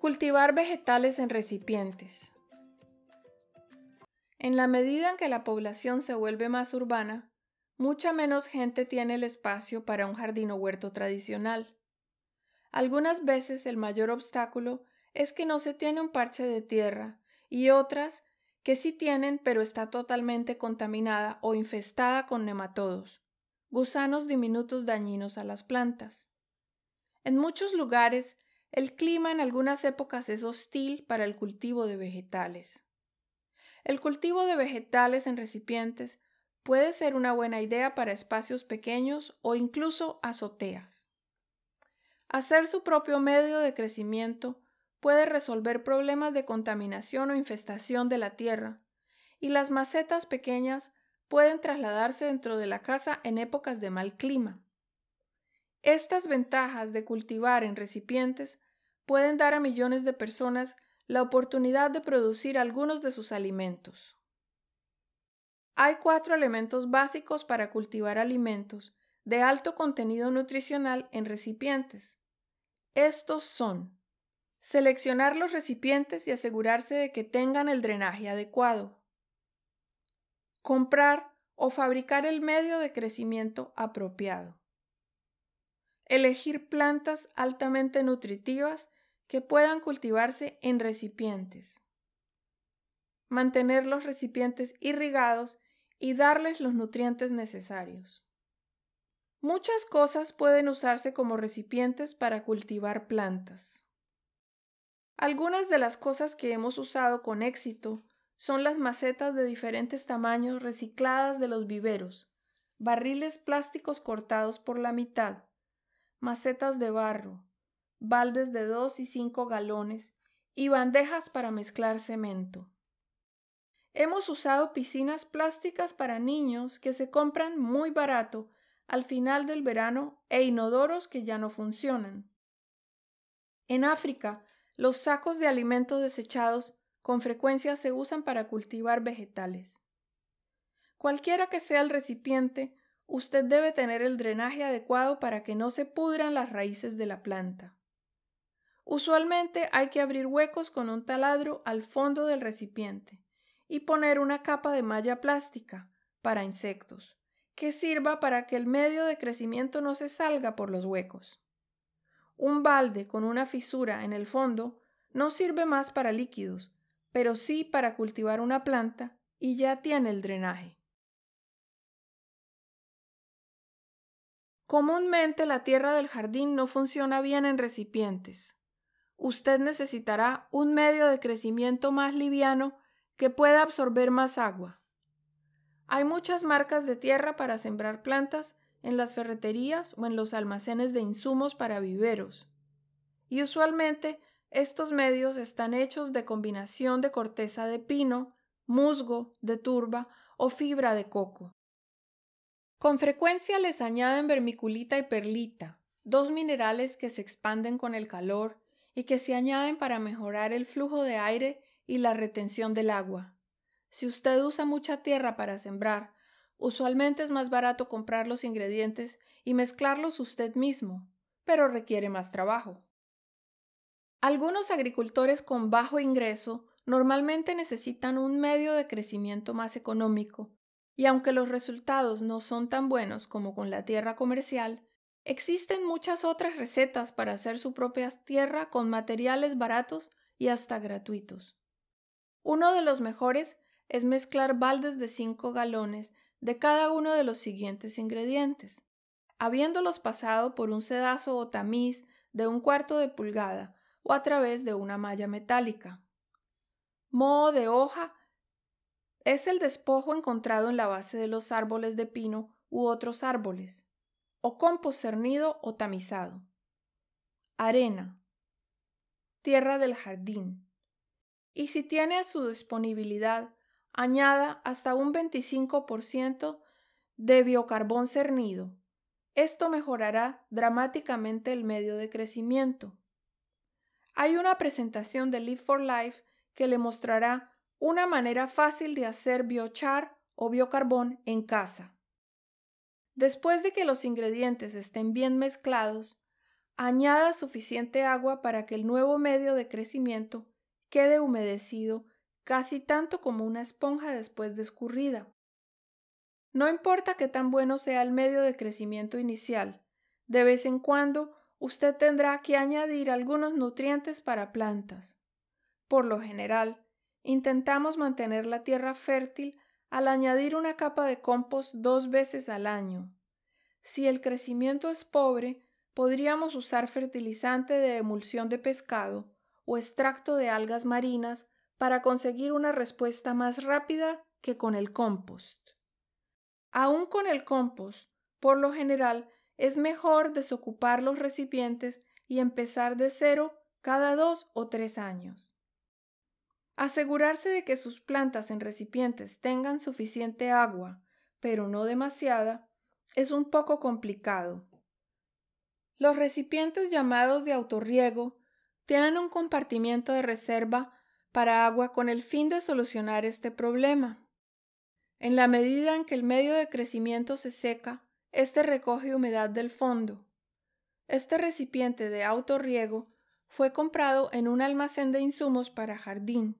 Cultivar vegetales en recipientes. En la medida en que la población se vuelve más urbana, mucha menos gente tiene el espacio para un jardín o huerto tradicional. Algunas veces el mayor obstáculo es que no se tiene un parche de tierra y otras que sí tienen pero está totalmente contaminada o infestada con nematodos, gusanos diminutos dañinos a las plantas. En muchos lugares el clima en algunas épocas es hostil para el cultivo de vegetales. El cultivo de vegetales en recipientes puede ser una buena idea para espacios pequeños o incluso azoteas. Hacer su propio medio de crecimiento puede resolver problemas de contaminación o infestación de la tierra, y las macetas pequeñas pueden trasladarse dentro de la casa en épocas de mal clima. Estas ventajas de cultivar en recipientes pueden dar a millones de personas la oportunidad de producir algunos de sus alimentos. Hay cuatro elementos básicos para cultivar alimentos de alto contenido nutricional en recipientes. Estos son seleccionar los recipientes y asegurarse de que tengan el drenaje adecuado, comprar o fabricar el medio de crecimiento apropiado elegir plantas altamente nutritivas que puedan cultivarse en recipientes, mantener los recipientes irrigados y darles los nutrientes necesarios. Muchas cosas pueden usarse como recipientes para cultivar plantas. Algunas de las cosas que hemos usado con éxito son las macetas de diferentes tamaños recicladas de los viveros, barriles plásticos cortados por la mitad, macetas de barro, baldes de dos y cinco galones y bandejas para mezclar cemento. Hemos usado piscinas plásticas para niños que se compran muy barato al final del verano e inodoros que ya no funcionan. En África, los sacos de alimentos desechados con frecuencia se usan para cultivar vegetales. Cualquiera que sea el recipiente, usted debe tener el drenaje adecuado para que no se pudran las raíces de la planta. Usualmente hay que abrir huecos con un taladro al fondo del recipiente y poner una capa de malla plástica para insectos, que sirva para que el medio de crecimiento no se salga por los huecos. Un balde con una fisura en el fondo no sirve más para líquidos, pero sí para cultivar una planta y ya tiene el drenaje. Comúnmente la tierra del jardín no funciona bien en recipientes. Usted necesitará un medio de crecimiento más liviano que pueda absorber más agua. Hay muchas marcas de tierra para sembrar plantas en las ferreterías o en los almacenes de insumos para viveros. Y usualmente estos medios están hechos de combinación de corteza de pino, musgo, de turba o fibra de coco. Con frecuencia les añaden vermiculita y perlita, dos minerales que se expanden con el calor y que se añaden para mejorar el flujo de aire y la retención del agua. Si usted usa mucha tierra para sembrar, usualmente es más barato comprar los ingredientes y mezclarlos usted mismo, pero requiere más trabajo. Algunos agricultores con bajo ingreso normalmente necesitan un medio de crecimiento más económico, y aunque los resultados no son tan buenos como con la tierra comercial, existen muchas otras recetas para hacer su propia tierra con materiales baratos y hasta gratuitos. Uno de los mejores es mezclar baldes de 5 galones de cada uno de los siguientes ingredientes, habiéndolos pasado por un sedazo o tamiz de un cuarto de pulgada o a través de una malla metálica. Moho de hoja es el despojo encontrado en la base de los árboles de pino u otros árboles, o compost cernido o tamizado. Arena. Tierra del jardín. Y si tiene a su disponibilidad, añada hasta un 25% de biocarbón cernido. Esto mejorará dramáticamente el medio de crecimiento. Hay una presentación de Live for Life que le mostrará una manera fácil de hacer biochar o biocarbón en casa. Después de que los ingredientes estén bien mezclados, añada suficiente agua para que el nuevo medio de crecimiento quede humedecido casi tanto como una esponja después de escurrida. No importa qué tan bueno sea el medio de crecimiento inicial, de vez en cuando usted tendrá que añadir algunos nutrientes para plantas. Por lo general, Intentamos mantener la tierra fértil al añadir una capa de compost dos veces al año. Si el crecimiento es pobre, podríamos usar fertilizante de emulsión de pescado o extracto de algas marinas para conseguir una respuesta más rápida que con el compost. Aún con el compost, por lo general, es mejor desocupar los recipientes y empezar de cero cada dos o tres años. Asegurarse de que sus plantas en recipientes tengan suficiente agua, pero no demasiada, es un poco complicado. Los recipientes llamados de autorriego tienen un compartimiento de reserva para agua con el fin de solucionar este problema. En la medida en que el medio de crecimiento se seca, este recoge humedad del fondo. Este recipiente de autorriego fue comprado en un almacén de insumos para jardín.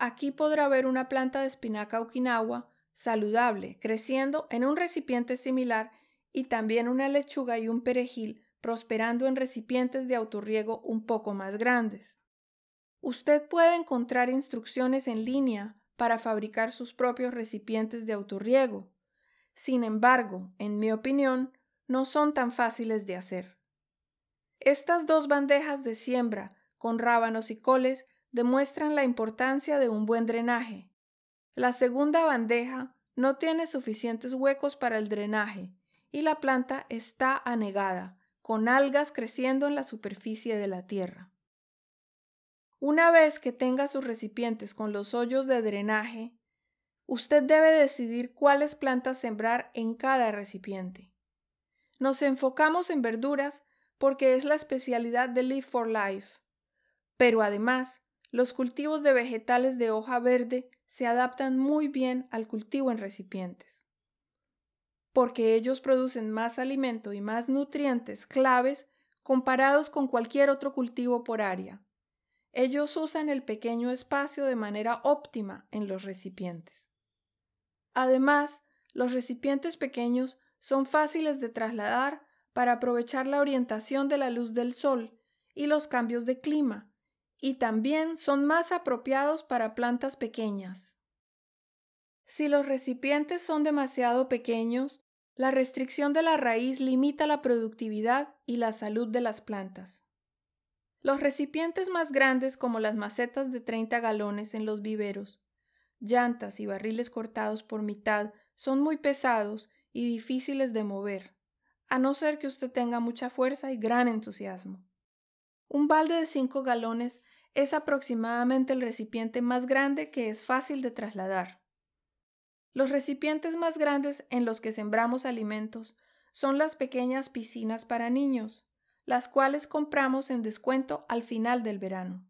Aquí podrá ver una planta de espinaca okinawa saludable creciendo en un recipiente similar y también una lechuga y un perejil prosperando en recipientes de autorriego un poco más grandes. Usted puede encontrar instrucciones en línea para fabricar sus propios recipientes de autorriego. Sin embargo, en mi opinión, no son tan fáciles de hacer. Estas dos bandejas de siembra con rábanos y coles demuestran la importancia de un buen drenaje. La segunda bandeja no tiene suficientes huecos para el drenaje y la planta está anegada, con algas creciendo en la superficie de la tierra. Una vez que tenga sus recipientes con los hoyos de drenaje, usted debe decidir cuáles plantas sembrar en cada recipiente. Nos enfocamos en verduras porque es la especialidad de Live for Life, pero además los cultivos de vegetales de hoja verde se adaptan muy bien al cultivo en recipientes, porque ellos producen más alimento y más nutrientes claves comparados con cualquier otro cultivo por área. Ellos usan el pequeño espacio de manera óptima en los recipientes. Además, los recipientes pequeños son fáciles de trasladar para aprovechar la orientación de la luz del sol y los cambios de clima, y también son más apropiados para plantas pequeñas. Si los recipientes son demasiado pequeños, la restricción de la raíz limita la productividad y la salud de las plantas. Los recipientes más grandes como las macetas de 30 galones en los viveros, llantas y barriles cortados por mitad son muy pesados y difíciles de mover, a no ser que usted tenga mucha fuerza y gran entusiasmo. Un balde de 5 galones es aproximadamente el recipiente más grande que es fácil de trasladar. Los recipientes más grandes en los que sembramos alimentos son las pequeñas piscinas para niños, las cuales compramos en descuento al final del verano.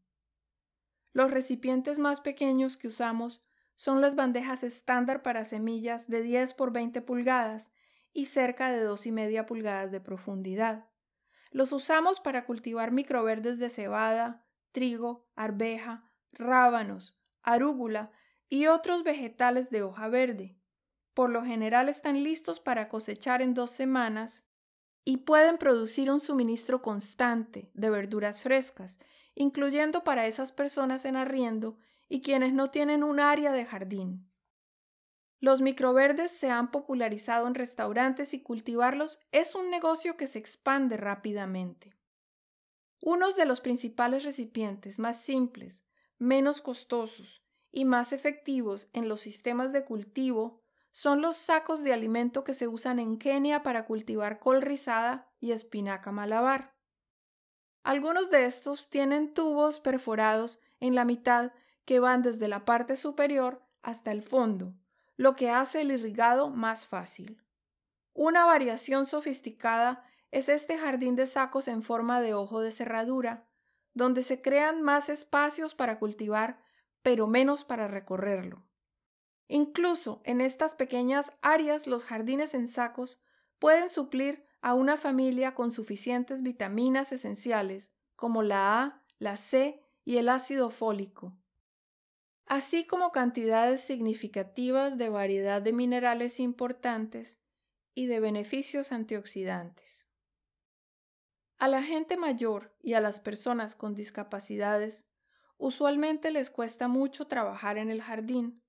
Los recipientes más pequeños que usamos son las bandejas estándar para semillas de 10 por 20 pulgadas y cerca de y media pulgadas de profundidad. Los usamos para cultivar microverdes de cebada, trigo, arveja, rábanos, arúgula y otros vegetales de hoja verde. Por lo general están listos para cosechar en dos semanas y pueden producir un suministro constante de verduras frescas, incluyendo para esas personas en arriendo y quienes no tienen un área de jardín. Los microverdes se han popularizado en restaurantes y cultivarlos es un negocio que se expande rápidamente. Unos de los principales recipientes más simples, menos costosos y más efectivos en los sistemas de cultivo son los sacos de alimento que se usan en Kenia para cultivar col rizada y espinaca malabar. Algunos de estos tienen tubos perforados en la mitad que van desde la parte superior hasta el fondo lo que hace el irrigado más fácil. Una variación sofisticada es este jardín de sacos en forma de ojo de cerradura, donde se crean más espacios para cultivar, pero menos para recorrerlo. Incluso en estas pequeñas áreas los jardines en sacos pueden suplir a una familia con suficientes vitaminas esenciales como la A, la C y el ácido fólico, así como cantidades significativas de variedad de minerales importantes y de beneficios antioxidantes. A la gente mayor y a las personas con discapacidades usualmente les cuesta mucho trabajar en el jardín,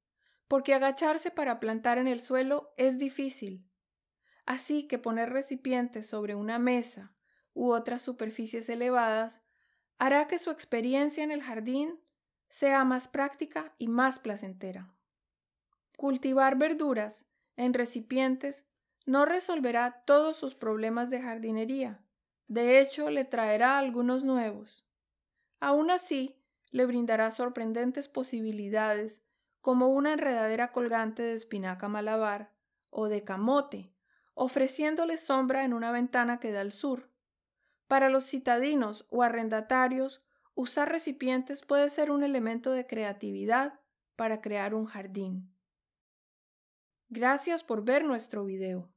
porque agacharse para plantar en el suelo es difícil. Así que poner recipientes sobre una mesa u otras superficies elevadas hará que su experiencia en el jardín sea más práctica y más placentera. Cultivar verduras en recipientes no resolverá todos sus problemas de jardinería, de hecho le traerá algunos nuevos. Aún así, le brindará sorprendentes posibilidades como una enredadera colgante de espinaca malabar o de camote, ofreciéndole sombra en una ventana que da al sur. Para los citadinos o arrendatarios, Usar recipientes puede ser un elemento de creatividad para crear un jardín. Gracias por ver nuestro video.